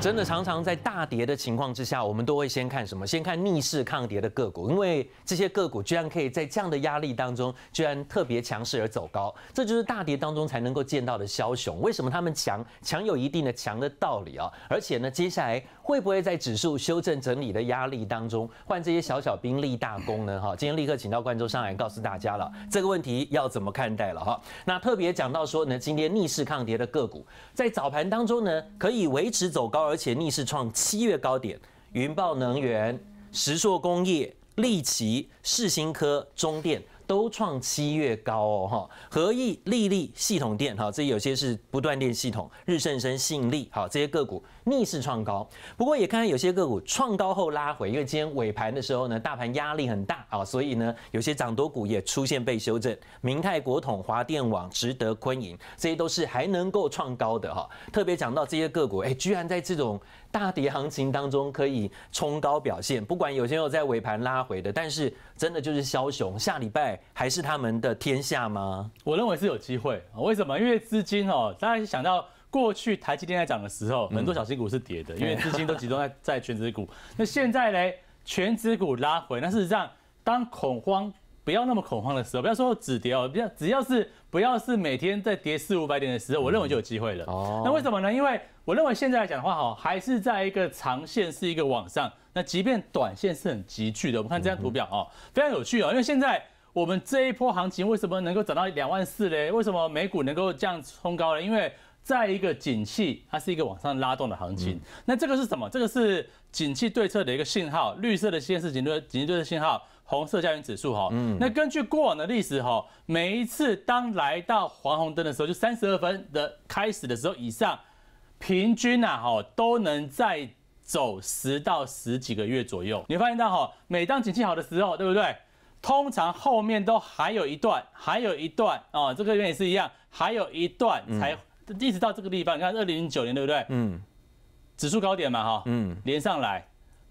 真的常常在大跌的情况之下，我们都会先看什么？先看逆势抗跌的个股，因为这些个股居然可以在这样的压力当中，居然特别强势而走高，这就是大跌当中才能够见到的枭雄。为什么他们强强有一定的强的道理啊？而且呢，接下来。会不会在指数修正整理的压力当中，换这些小小兵立大功呢？哈，今天立刻请到贵州上来告诉大家了，这个问题要怎么看待了哈？那特别讲到说，呢，今天逆势抗跌的个股，在早盘当中呢，可以维持走高，而且逆势创七月高点，云豹能源、石硕工业、利奇、世新科、中电。都创七月高哦哈，合意利利系统电哈，这有些是不断电系统，日盛生信力好，这些个股逆势创高。不过也看到有些个股创高后拉回，因为今天尾盘的时候呢，大盘压力很大啊，所以呢，有些涨多股也出现被修正。明泰国统、华电网、值得昆银，这些都是还能够创高的哈。特别讲到这些个股，哎，居然在这种。大跌行情当中可以冲高表现，不管有些有在尾盘拉回的，但是真的就是枭雄，下礼拜还是他们的天下吗？我认为是有机会，为什么？因为资金哦，大家想到过去台积电在涨的时候，很多小新股是跌的，因为资金都集中在在全职股。那现在呢，全职股拉回，那事实上当恐慌。不要那么恐慌的时候，不要说止跌哦，不要只要是不要是每天在跌四五百点的时候，我认为就有机会了。哦，那为什么呢？因为我认为现在来讲的话，哈，还是在一个长线是一个往上，那即便短线是很急剧的。我们看这张图表哦，非常有趣哦，因为现在我们这一波行情为什么能够涨到两万四嘞？为什么美股能够这样冲高了？因为在一个景气，它是一个往上拉动的行情。那这个是什么？这个是景气对策的一个信号，绿色的线是景对景对的信号。红色家园指数哈，那根据过往的历史哈，每一次当来到黄红灯的时候，就三十二分的开始的时候以上，平均呐哈都能再走十到十几个月左右。你发现到哈，每当景气好的时候，对不对？通常后面都还有一段，还有一段啊，这个原理是一样，还有一段才一直到这个地方。你看二零零九年对不对？嗯，指数高点嘛哈，嗯，连上来。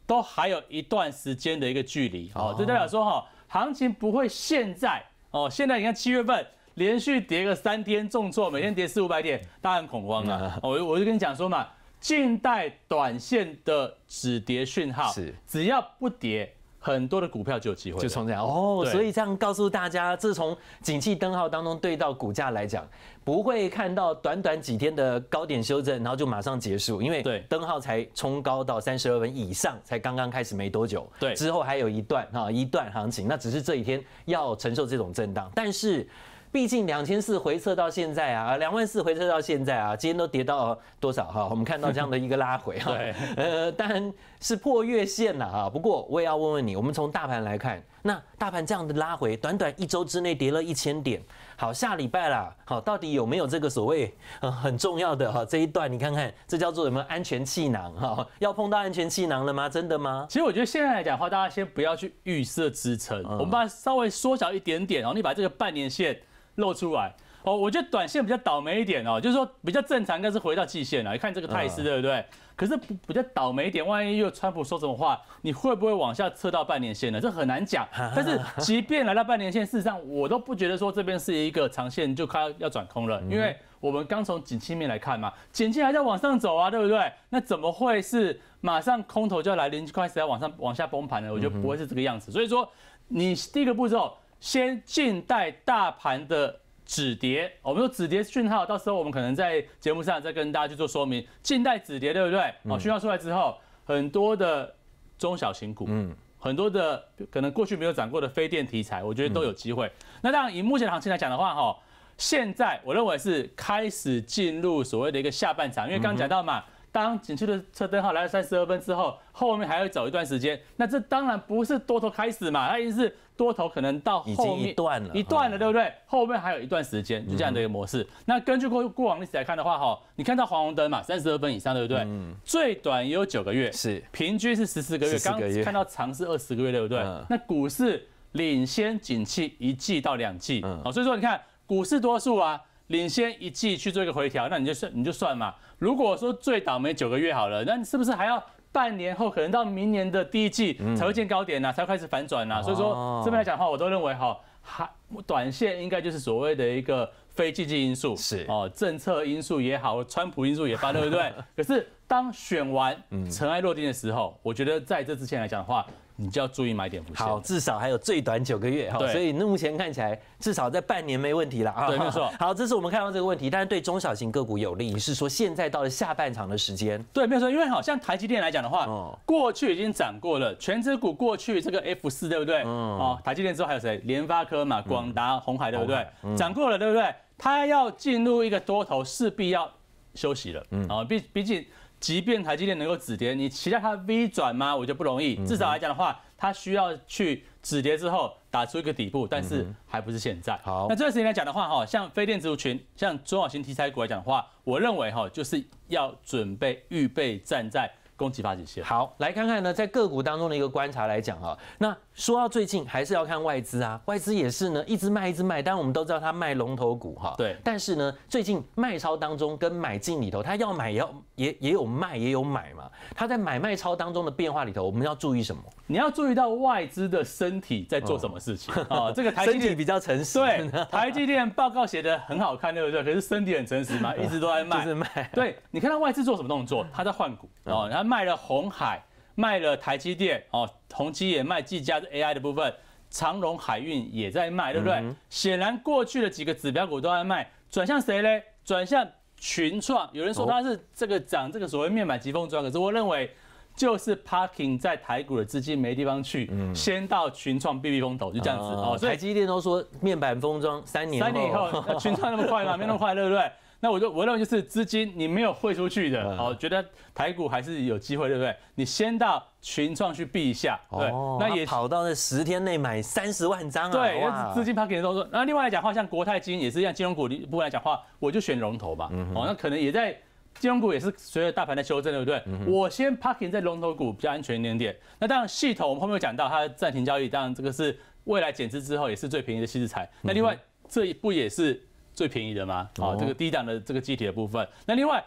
都还有一段时间的一个距离，哦，这代表说哈，行情不会现在哦，现在你看七月份连续跌个三天，重挫，每天跌四五百点，大家恐慌了。我我就跟你讲说嘛，近代短线的止跌讯号，是只要不跌。很多的股票就有机会就冲这样哦，所以这样告诉大家，自从景气灯号当中对到股价来讲，不会看到短短几天的高点修正，然后就马上结束，因为灯号才冲高到三十二分以上，才刚刚开始没多久，对，之后还有一段哈一段行情，那只是这一天要承受这种震荡，但是。毕竟两千四回撤到现在啊，两万四回撤到现在啊，今天都跌到多少哈？我们看到这样的一个拉回哈，呃，当然是破月线了啊。不过我也要问问你，我们从大盘来看。那大盘这样的拉回，短短一周之内跌了一千点。好，下礼拜啦，好，到底有没有这个所谓呃很重要的哈这一段？你看看，这叫做有没有安全气囊哈？要碰到安全气囊了吗？真的吗？其实我觉得现在来讲的话，大家先不要去预设支撑，我们把它稍微缩小一点点然后你把这个半年线露出来。哦，我觉得短线比较倒霉一点哦，就是说比较正常，应该是回到季线了。你看这个态势，对不对？可是比较倒霉一点，万一又川普说什么话，你会不会往下撤到半年线呢？这很难讲。但是即便来到半年线，事实上我都不觉得说这边是一个长线就快要转空了，因为我们刚从景气面来看嘛，景气还在往上走啊，对不对？那怎么会是马上空头就要来，连开始要往上往下崩盘呢？我觉得不会是这个样子。所以说，你第一个步骤先静待大盘的。止跌，我们说止跌讯号，到时候我们可能在节目上再跟大家去做说明。近代止跌，对不对？哦，讯号出来之后，很多的中小型股，嗯，很多的可能过去没有涨过的非电题材，我觉得都有机会。那当然，以目前的行情来讲的话，哈，现在我认为是开始进入所谓的一个下半场，因为刚讲到嘛，当景区的车灯号来了三十二分之后，后面还要走一段时间。那这当然不是多头开始嘛，它已经是。多头可能到后面一段了，一段了，对不对？后面还有一段时间，就这样的一个模式。那根据过过往历史来看的话，哈，你看到黄红灯嘛，三十二分以上，对不对？嗯。最短也有九个月，是平均是十四个月。刚四看到长是二十个月，对不对？嗯。那股市领先景气一季到两季，嗯。好，所以说你看股市多数啊，领先一季去做一个回调，那你就算你就算嘛。如果说最倒霉九个月好了，那你是不是还要？半年后可能到明年的第一季才会见高点呐，才会开始反转呐。所以说这边来讲的话，我都认为哈，还短线应该就是所谓的一个非经济因素是哦，政策因素也好，川普因素也罢，对不对？可是当选完尘埃落定的时候，我觉得在这之前来讲的话。你就要注意买点风险。好，至少还有最短九个月哈，所以目前看起来至少在半年没问题了啊。对，没错。好，这是我们看到这个问题，但是对中小型个股有利，是说现在到了下半场的时间。对，没有错。因为好像台积电来讲的话，哦、过去已经涨过了，全职股过去这个 F 四对不对？哦台积电之后还有谁？联发科嘛，广达、红海对不对？涨过了对不对？它要进入一个多头，势必要休息了。嗯啊，毕毕竟。即便台积电能够止跌，你期待它 V 转吗？我就不容易。至少来讲的话，它需要去止跌之后打出一个底部，但是还不是现在。好，那这段时间来讲的话，哈，像非电子族群，像中小型题材股来讲的话，我认为哈，就是要准备预备站在攻击发起线。好，来看看呢，在个股当中的一个观察来讲哈，那。说到最近还是要看外资啊，外资也是呢，一直卖一直卖，当然我们都知道它卖龙头股哈。对。但是呢，最近卖超当中跟买进里头，它要买也要也也有卖也有买嘛。它在买卖超当中的变化里头，我们要注意什么？你要注意到外资的身体在做什么事情啊？这个台积电比较诚实。对，台积电报告写的很好看，对不对？可是身体很诚实嘛，一直都在卖。就是卖。对，你看它外资做什么动作？它在换股哦，后卖了红海。卖了台积电哦，宏基也卖技嘉的 AI 的部分，长荣海运也在卖，对不对？显然过去的几个指标股都在卖，转向谁呢？转向群创。有人说他是这个涨这个所谓面板疾风装，可是我认为就是 parking 在台股的资金没地方去，先到群创避避风头，就这样子哦。所以台积电都说面板封装三年，三年以后群创那么快吗？没那么快，对不对？那我就我认为就是资金你没有汇出去的哦，觉得台股还是有机会，对不对？你先到群创去避一下，对，那也跑到那十天内买三十万张啊，对，资金 parking 都说。那另外讲话，像国泰金也是一样，金融股你不来讲话，我就选龙头吧，哦，那可能也在金融股也是随着大盘的修正，对不对？我先 parking 在龙头股比较安全一点点。那当然系统后面讲到它暂停交易，当然这个是未来减资之后也是最便宜的吸资财。那另外这一步也是。最便宜的吗？啊，这个低档的这个机体的部分。那另外，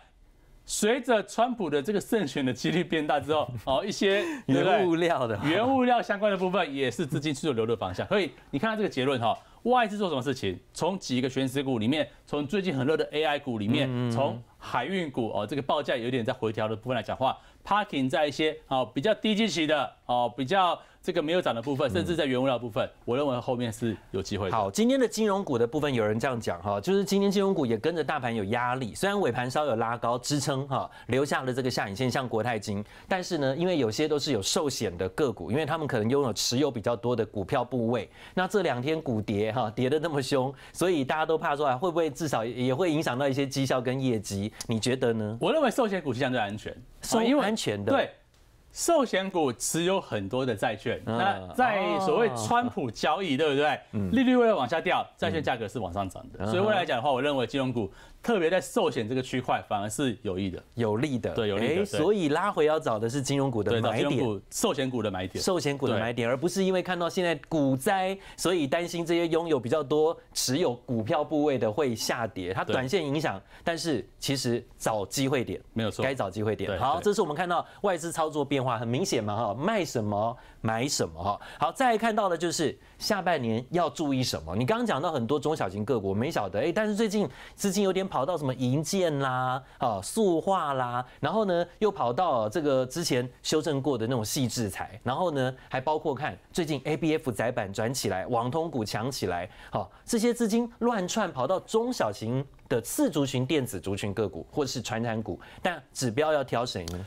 随着川普的这个胜选的几率变大之后，哦，一些原物料的原物料相关的部分也是资金去做流的方向。所以你看到这个结论哈，外资做什么事情？从几个悬石股里面，从最近很热的 AI 股里面，从。海运股哦，这个报价有点在回调的部分来讲话，parking 在一些哦比较低基期的哦比较这个没有涨的部分，甚至在原物料部分，我认为后面是有机会。好，今天的金融股的部分有人这样讲哈，就是今天金融股也跟着大盘有压力，虽然尾盘稍有拉高支撑哈，留下了这个下影线，像国泰金，但是呢，因为有些都是有寿险的个股，因为他们可能拥有持有比较多的股票部位，那这两天股跌哈跌的那么凶，所以大家都怕说啊会不会至少也会影响到一些绩效跟业绩。你觉得呢？我认为寿险股是对安全，所以安全的对寿险股持有很多的债券，那在所谓川普交易，对不对？利率为了往下掉，债券价格是往上涨的，所以未来讲的话，我认为金融股。特别在寿险这个区块，反而是有益的、有利的，对，有利。所以拉回要找的是金融股的买点，寿险股的买点，寿险股的买点，而不是因为看到现在股灾，所以担心这些拥有比较多持有股票部位的会下跌。它短线影响，但是其实找机会点没有错，该找机会点。好，这是我们看到外资操作变化很明显嘛？哈，卖什么买什么？哈，好，再看到的就是下半年要注意什么？你刚刚讲到很多中小型个股，我没晓得，哎，但是最近资金有点。跑到什么银建啦，啊塑化啦，然后呢又跑到这个之前修正过的那种细制材，然后呢还包括看最近 ABF 窄板转起来，网通股强起来，好这些资金乱窜跑到中小型的次族群电子族群个股或是传产股，但指标要挑谁呢？